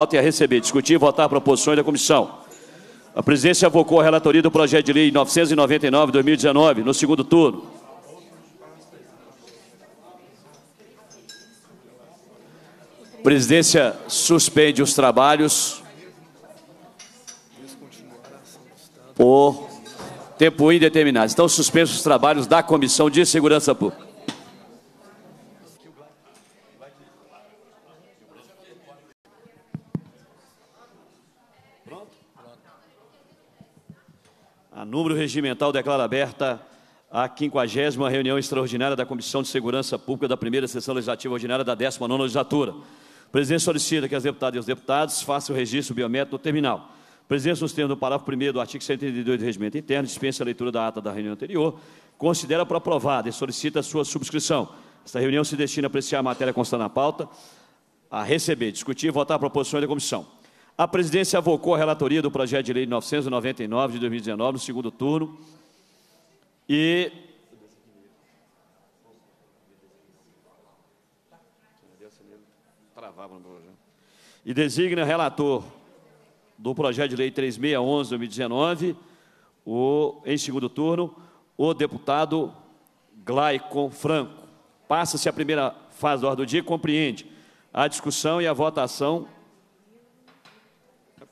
Voto a receber, discutir e votar proposições da comissão. A presidência avocou a relatoria do projeto de lei 999-2019, no segundo turno. A presidência suspende os trabalhos por tempo indeterminado. Estão suspensos os trabalhos da Comissão de Segurança Pública. Pronto? Pronto. A número regimental declara aberta a 50 reunião extraordinária da Comissão de Segurança Pública da primeira sessão legislativa ordinária da 19 legislatura. O presidente solicita que as deputadas e os deputados façam o registro biométrico no terminal. O presidente, nos termos do parágrafo 1 do artigo 132 do Regimento Interno, dispensa a leitura da ata da reunião anterior, considera aprovada e solicita a sua subscrição. Esta reunião se destina a apreciar a matéria constante na pauta, a receber, discutir e votar proposição da comissão. A presidência avocou a relatoria do projeto de lei 999 de 2019, no segundo turno, e e designa relator do projeto de lei 3611 de 2019, o em segundo turno, o deputado Glaicon Franco. Passa-se a primeira fase da ordem do dia e compreende a discussão e a votação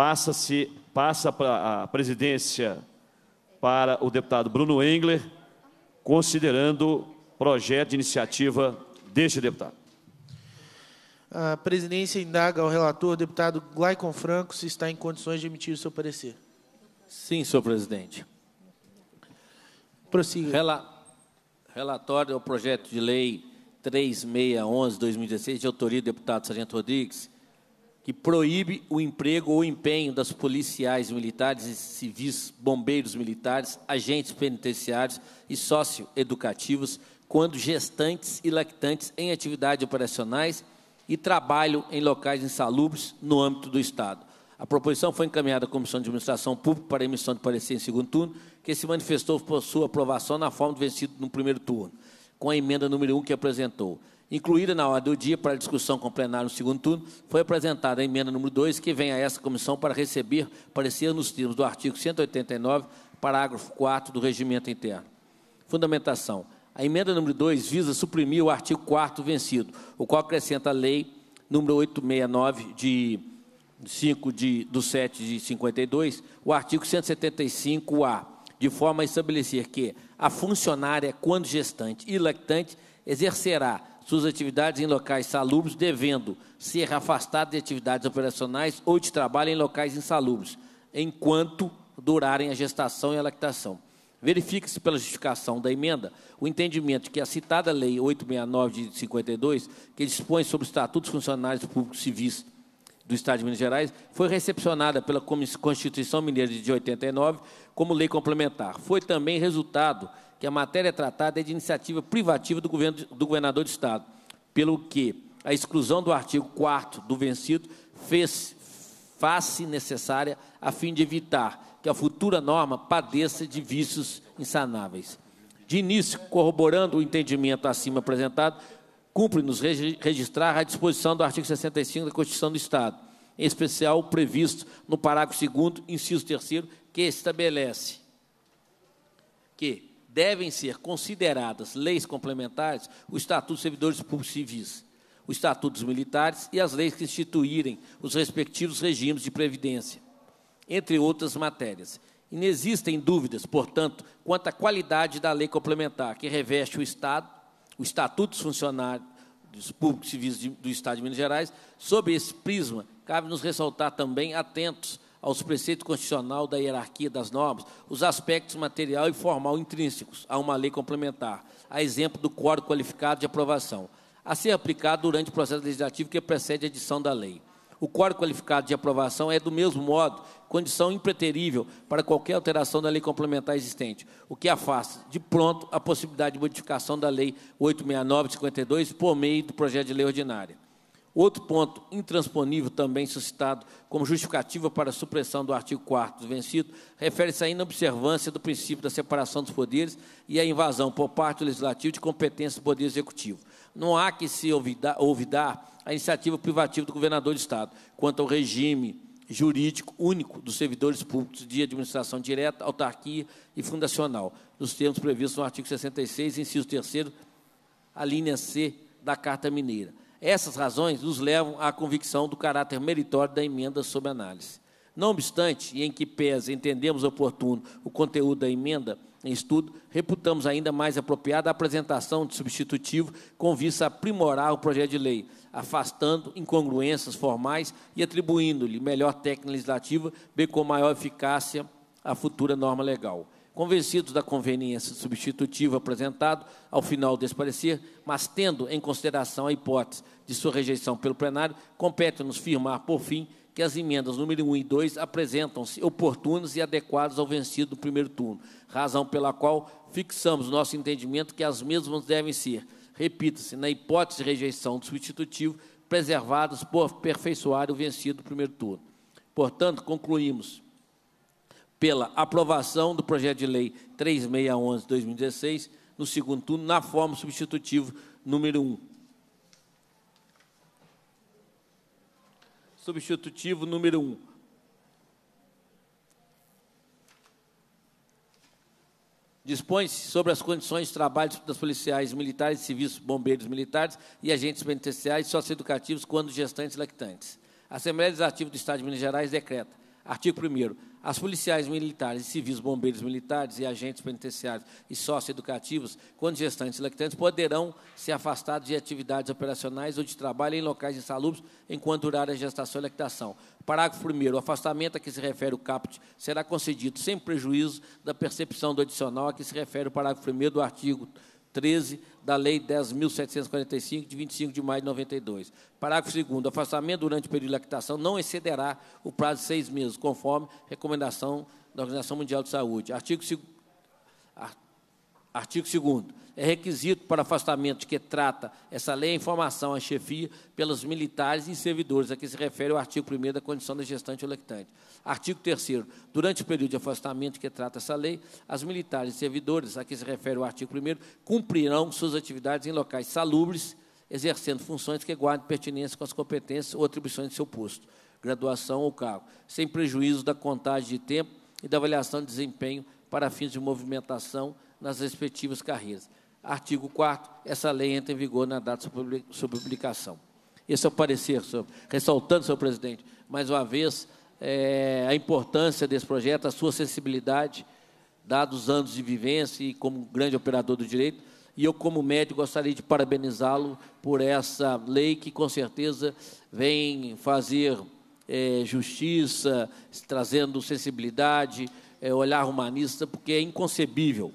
passa-se passa a presidência para o deputado Bruno Engler, considerando projeto de iniciativa deste deputado. A presidência indaga ao relator, deputado Glaicon Franco, se está em condições de emitir o seu parecer. Sim, senhor presidente. Prossiga. Relatório ao projeto de lei 3611-2016, de autoria do deputado Sargento Rodrigues, que proíbe o emprego ou empenho das policiais militares e civis, bombeiros militares, agentes penitenciários e socioeducativos quando gestantes e lactantes em atividades operacionais e trabalham em locais insalubres no âmbito do Estado. A proposição foi encaminhada à Comissão de Administração Pública para emissão de parecer em segundo turno, que se manifestou por sua aprovação na forma do vencido no primeiro turno, com a emenda número 1 que apresentou incluída na ordem do dia para discussão com o plenário no segundo turno, foi apresentada a emenda número 2, que vem a essa comissão para receber parecer nos termos do artigo 189, parágrafo 4 do regimento interno. Fundamentação. A emenda número 2 visa suprimir o artigo 4 vencido, o qual acrescenta a lei número 869 de 5 de, do 7 de 52, o artigo 175-A, de forma a estabelecer que a funcionária, quando gestante e lactante, exercerá suas atividades em locais salubres, devendo ser afastado de atividades operacionais ou de trabalho em locais insalubres, enquanto durarem a gestação e a lactação. verifique se pela justificação da emenda o entendimento que é a citada Lei 869 de 52, que dispõe sobre os estatutos funcionários públicos civis do Estado de Minas Gerais, foi recepcionada pela Constituição Mineira de 89 como lei complementar. Foi também resultado que a matéria é tratada é de iniciativa privativa do, governo, do governador do Estado, pelo que a exclusão do artigo 4 do vencido fez face necessária a fim de evitar que a futura norma padeça de vícios insanáveis. De início, corroborando o entendimento acima apresentado, cumpre-nos registrar a disposição do artigo 65 da Constituição do Estado, em especial o previsto no parágrafo 2 inciso 3 que estabelece que devem ser consideradas leis complementares o Estatuto dos Servidores Públicos Civis, o Estatuto dos Militares e as leis que instituírem os respectivos regimes de previdência, entre outras matérias. E não existem dúvidas, portanto, quanto à qualidade da lei complementar que reveste o Estado, o Estatuto dos Funcionários Públicos Civis do Estado de Minas Gerais. Sob esse prisma, cabe nos ressaltar também atentos aos preceitos constitucional da hierarquia das normas os aspectos material e formal intrínsecos a uma lei complementar, a exemplo do quórum qualificado de aprovação, a ser aplicado durante o processo legislativo que precede a edição da lei. O quórum qualificado de aprovação é, do mesmo modo, condição impreterível para qualquer alteração da lei complementar existente, o que afasta, de pronto, a possibilidade de modificação da Lei 869 52 por meio do projeto de lei ordinária. Outro ponto intransponível também suscitado como justificativa para a supressão do artigo 4 do vencido refere-se à inobservância do princípio da separação dos poderes e à invasão por parte do Legislativo de competência do Poder Executivo. Não há que se olvidar, a iniciativa privativa do Governador do Estado quanto ao regime jurídico único dos servidores públicos de administração direta, autarquia e fundacional, nos termos previstos no artigo 66, inciso 3 a linha C da Carta Mineira. Essas razões nos levam à convicção do caráter meritório da emenda sob análise. Não obstante, e em que pese entendemos oportuno o conteúdo da emenda em estudo, reputamos ainda mais apropriada a apresentação de substitutivo com vista a aprimorar o projeto de lei, afastando incongruências formais e atribuindo-lhe melhor técnica legislativa, bem como maior eficácia à futura norma legal. Convencidos da conveniência substitutiva apresentado ao final desse parecer, mas tendo em consideração a hipótese de sua rejeição pelo plenário, compete-nos firmar, por fim, que as emendas número 1 e 2 apresentam-se oportunas e adequadas ao vencido do primeiro turno, razão pela qual fixamos nosso entendimento que as mesmas devem ser, repita-se, na hipótese de rejeição do substitutivo, preservadas por aperfeiçoar o vencido do primeiro turno. Portanto, concluímos pela aprovação do projeto de lei 3611-2016, no segundo turno, na forma substitutiva número 1. Substitutivo número 1. Dispõe-se sobre as condições de trabalho das policiais militares, civis, bombeiros militares e agentes penitenciários socioeducativos quando gestantes lactantes. A Assembleia Legislativa do Estado de Minas Gerais decreta, artigo 1 as policiais militares, civis, bombeiros militares e agentes penitenciários e socioeducativos, quando gestantes e lactantes, poderão ser afastados de atividades operacionais ou de trabalho em locais insalubres enquanto durar a gestação e lactação. Parágrafo 1 O afastamento a que se refere o caput será concedido sem prejuízo da percepção do adicional a que se refere o parágrafo 1 do artigo 13 da Lei 10.745, de 25 de maio de 92. Parágrafo 2 afastamento durante o período de lactação não excederá o prazo de seis meses, conforme recomendação da Organização Mundial de Saúde. Artigo Artigo 2 É requisito para afastamento de que trata essa lei a informação à chefia pelos militares e servidores, a que se refere o artigo 1 da condição da gestante ou lactante. Artigo 3 Durante o período de afastamento que trata essa lei, as militares e servidores, a que se refere o artigo 1 cumprirão suas atividades em locais salubres, exercendo funções que guardem pertinência com as competências ou atribuições de seu posto, graduação ou cargo, sem prejuízo da contagem de tempo e da avaliação de desempenho para fins de movimentação nas respectivas carreiras. Artigo 4 essa lei entra em vigor na data de sua publicação. Esse é o parecer, senhor, ressaltando, senhor presidente, mais uma vez, é, a importância desse projeto, a sua sensibilidade, dados os anos de vivência e como grande operador do direito, e eu, como médico, gostaria de parabenizá-lo por essa lei que, com certeza, vem fazer é, justiça, trazendo sensibilidade, é, olhar humanista, porque é inconcebível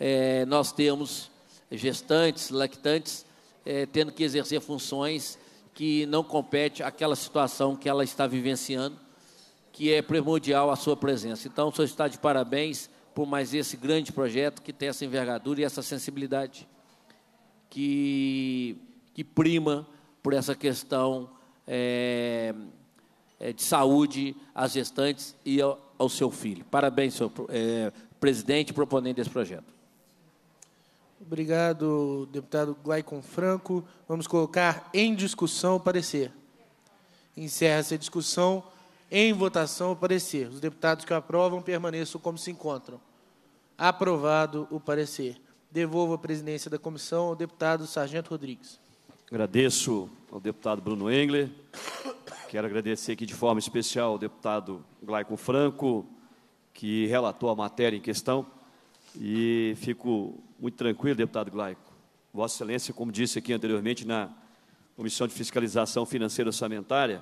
é, nós temos gestantes, lactantes, é, tendo que exercer funções que não compete àquela situação que ela está vivenciando, que é primordial a sua presença. Então, o senhor está de parabéns por mais esse grande projeto que tem essa envergadura e essa sensibilidade que, que prima por essa questão é, é de saúde às gestantes e ao, ao seu filho. Parabéns, senhor é, presidente proponente desse projeto. Obrigado, deputado Glaicon Franco. Vamos colocar em discussão o parecer. Encerra-se a discussão. Em votação, o parecer. Os deputados que aprovam permaneçam como se encontram. Aprovado o parecer. Devolvo a presidência da comissão ao deputado Sargento Rodrigues. Agradeço ao deputado Bruno Engler. Quero agradecer aqui de forma especial ao deputado Glaico Franco, que relatou a matéria em questão. E fico muito tranquilo, deputado Glaico. Vossa Excelência, como disse aqui anteriormente na Comissão de Fiscalização Financeira Orçamentária,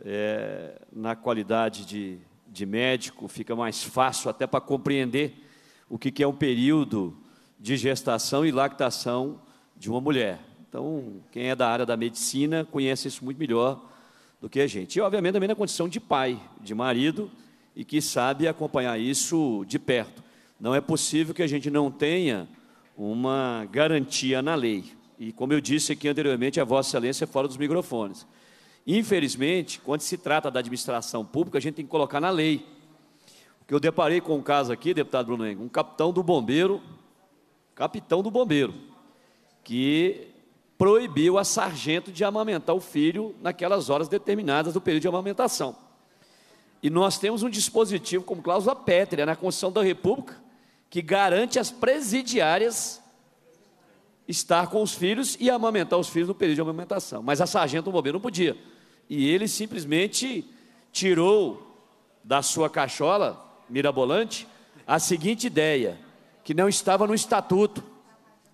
é, na qualidade de, de médico, fica mais fácil até para compreender o que, que é um período de gestação e lactação de uma mulher. Então, quem é da área da medicina conhece isso muito melhor do que a gente. E, obviamente, também na condição de pai, de marido, e que sabe acompanhar isso de perto. Não é possível que a gente não tenha uma garantia na lei. E como eu disse aqui anteriormente, a Vossa Excelência é fora dos microfones. Infelizmente, quando se trata da administração pública, a gente tem que colocar na lei. Porque eu deparei com um caso aqui, deputado Bruno Henrique, um capitão do bombeiro, capitão do bombeiro, que proibiu a sargento de amamentar o filho naquelas horas determinadas do período de amamentação. E nós temos um dispositivo como cláusula pétrea na Constituição da República que garante às presidiárias estar com os filhos e amamentar os filhos no período de amamentação. Mas a sargento bombeiro não podia. E ele simplesmente tirou da sua cachola mirabolante a seguinte ideia, que não estava no estatuto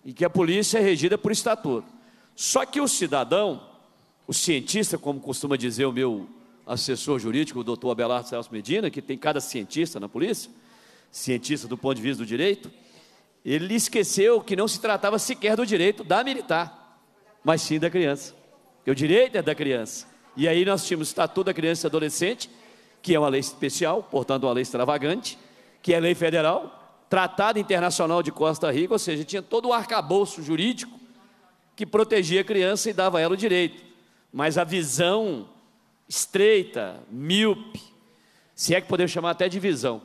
e que a polícia é regida por estatuto. Só que o cidadão, o cientista, como costuma dizer o meu assessor jurídico, o doutor Abelardo Celso Medina, que tem cada cientista na polícia, cientista do ponto de vista do direito, ele esqueceu que não se tratava sequer do direito da militar, mas sim da criança. Porque o direito é da criança. E aí nós tínhamos o Estatuto da Criança e Adolescente, que é uma lei especial, portanto uma lei extravagante, que é lei federal, Tratado Internacional de Costa Rica, ou seja, tinha todo o arcabouço jurídico que protegia a criança e dava a ela o direito. Mas a visão estreita, míope, se é que podemos chamar até de visão,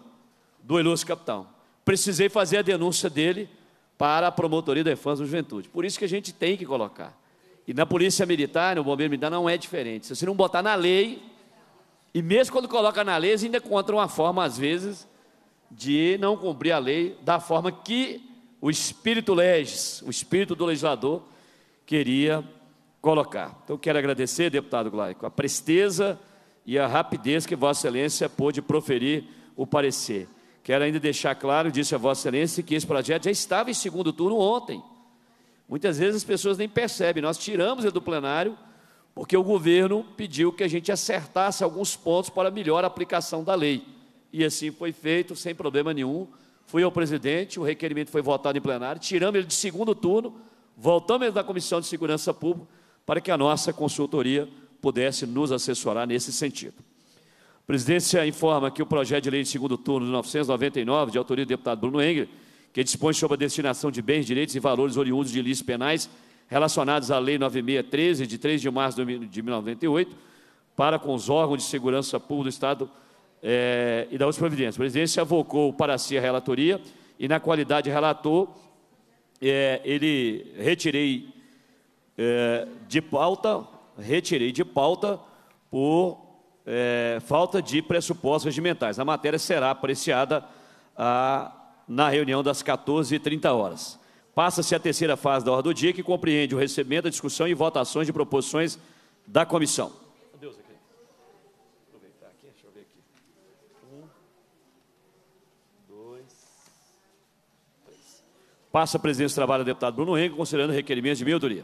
do Elúcio capitão. Precisei fazer a denúncia dele para a promotoria da infância e juventude. Por isso que a gente tem que colocar. E na polícia militar, no bombeiro militar, não é diferente. Se você não botar na lei, e mesmo quando coloca na lei, você ainda encontra uma forma, às vezes, de não cumprir a lei da forma que o espírito legis, o espírito do legislador, queria colocar. Então, quero agradecer, deputado Glaico, a presteza e a rapidez que Vossa Excelência pôde proferir o parecer. Quero ainda deixar claro, disse a Vossa Excelência, que esse projeto já estava em segundo turno ontem. Muitas vezes as pessoas nem percebem, nós tiramos ele do plenário porque o governo pediu que a gente acertasse alguns pontos para melhor aplicação da lei. E assim foi feito, sem problema nenhum. Fui ao presidente, o requerimento foi votado em plenário, tiramos ele de segundo turno, voltamos ele da Comissão de Segurança Pública para que a nossa consultoria pudesse nos assessorar nesse sentido presidência informa que o projeto de lei de segundo turno de 999, de autoria do deputado Bruno Engel, que dispõe sobre a destinação de bens, direitos e valores oriundos de ilícitos penais relacionados à Lei 9613, de 3 de março de 1998, para com os órgãos de segurança pública do Estado é, e da outras providências. A presidência avocou para si a relatoria e, na qualidade de relator, é, ele retirei é, de pauta, retirei de pauta por é, falta de pressupostos regimentais. A matéria será apreciada a, ah, na reunião das 14h30 horas. Passa-se a terceira fase da ordem do dia, que compreende o recebimento, a discussão e votações de proposições da comissão. Um, dois, três. Passa a presidência do trabalho do deputado Bruno Henrique, considerando requerimentos de minha autoria.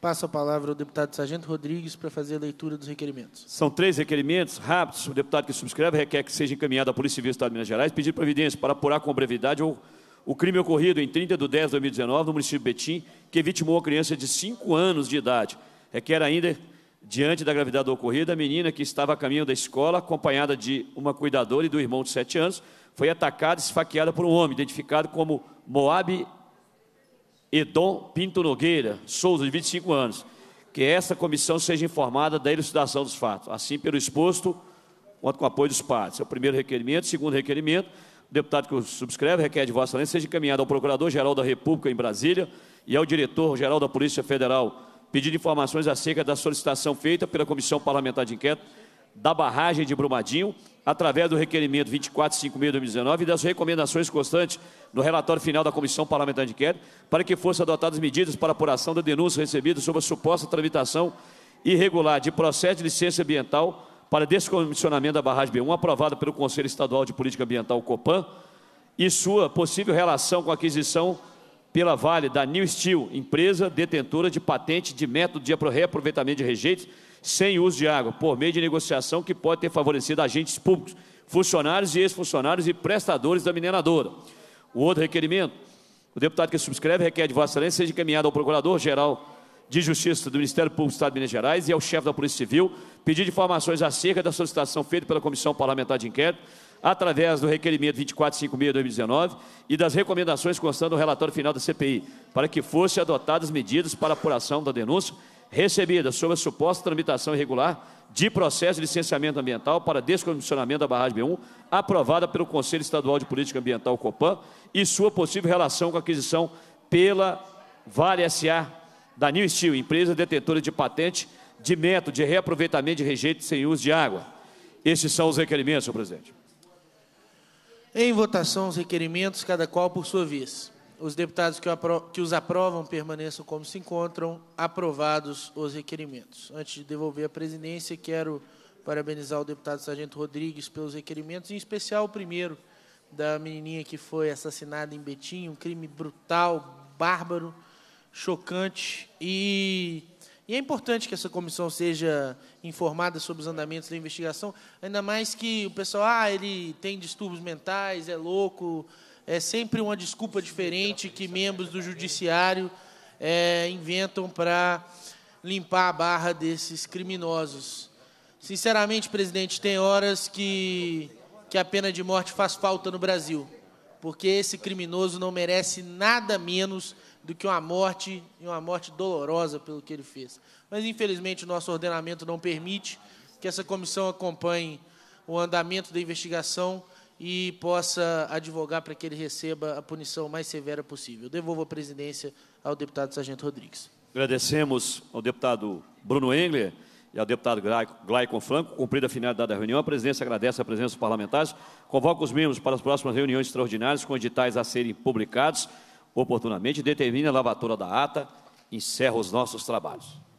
Passo a palavra ao deputado Sargento Rodrigues para fazer a leitura dos requerimentos. São três requerimentos rápidos. O deputado que subscreve requer que seja encaminhado à Polícia Civil do Estado de Minas Gerais pedir providência para apurar com brevidade o, o crime ocorrido em 30 de 10 de 2019 no município de Betim, que vitimou a criança de 5 anos de idade. Requer ainda, diante da gravidade do ocorrido, a menina que estava a caminho da escola, acompanhada de uma cuidadora e do irmão de 7 anos, foi atacada e esfaqueada por um homem, identificado como Moab Edom Pinto Nogueira Souza, de 25 anos, que essa comissão seja informada da elucidação dos fatos. Assim, pelo exposto, quanto com o apoio dos partes. É o primeiro requerimento. Segundo requerimento, o deputado que o subscreve requer de Vossa Excelência seja encaminhado ao Procurador-Geral da República em Brasília e ao Diretor-Geral da Polícia Federal, pedindo informações acerca da solicitação feita pela Comissão Parlamentar de Inquérito da barragem de Brumadinho, através do requerimento 24.5.2019 e das recomendações constantes no relatório final da Comissão Parlamentar de Inquérito, para que fossem adotadas medidas para apuração da denúncia recebida sobre a suposta tramitação irregular de processo de licença ambiental para descomissionamento da barragem B1, aprovada pelo Conselho Estadual de Política Ambiental, COPAN, e sua possível relação com a aquisição pela Vale da New Steel, empresa detentora de patente de método de reaproveitamento de rejeitos sem uso de água, por meio de negociação que pode ter favorecido agentes públicos, funcionários e ex-funcionários e prestadores da mineradora. O outro requerimento, o deputado que subscreve requer de Vossa Excelência seja encaminhado ao Procurador-Geral de Justiça do Ministério Público do Estado de Minas Gerais e ao chefe da Polícia Civil pedindo informações acerca da solicitação feita pela Comissão Parlamentar de Inquérito através do requerimento 2456-2019 e das recomendações constando no relatório final da CPI, para que fossem adotadas medidas para apuração da denúncia recebida sob a suposta tramitação irregular de processo de licenciamento ambiental para descondicionamento da barragem B1, aprovada pelo Conselho Estadual de Política Ambiental, COPAN, e sua possível relação com a aquisição pela Vale S.A. da New Steel, empresa detentora de patente de método de reaproveitamento de rejeitos sem uso de água. Estes são os requerimentos, senhor presidente. Em votação, os requerimentos, cada qual por sua vez. Os deputados que, apro que os aprovam permaneçam como se encontram. Aprovados os requerimentos. Antes de devolver a presidência, quero parabenizar o deputado Sargento Rodrigues pelos requerimentos, em especial o primeiro, da menininha que foi assassinada em Betim, um crime brutal, bárbaro, chocante. E, e, é importante que essa comissão seja informada sobre os andamentos da investigação, ainda mais que o pessoal, ah, ele tem distúrbios mentais, é louco, é sempre uma desculpa diferente que membros do judiciário é, inventam para limpar a barra desses criminosos. Sinceramente, presidente, tem horas que, que a pena de morte faz falta no Brasil, porque esse criminoso não merece nada menos do que uma morte, e uma morte dolorosa pelo que ele fez. Mas, infelizmente, o nosso ordenamento não permite que essa comissão acompanhe o andamento da investigação e possa advogar para que ele receba a punição mais severa possível. Devolvo a presidência ao deputado Sargento Rodrigues. Agradecemos ao deputado Bruno Engler e ao deputado Glaicon Franco. Cumprida a finalidade da reunião, a presidência agradece a presença dos parlamentares. Convoca os membros para as próximas reuniões extraordinárias com editais a serem publicados oportunamente, determina a lavatura da ata, encerra os nossos trabalhos.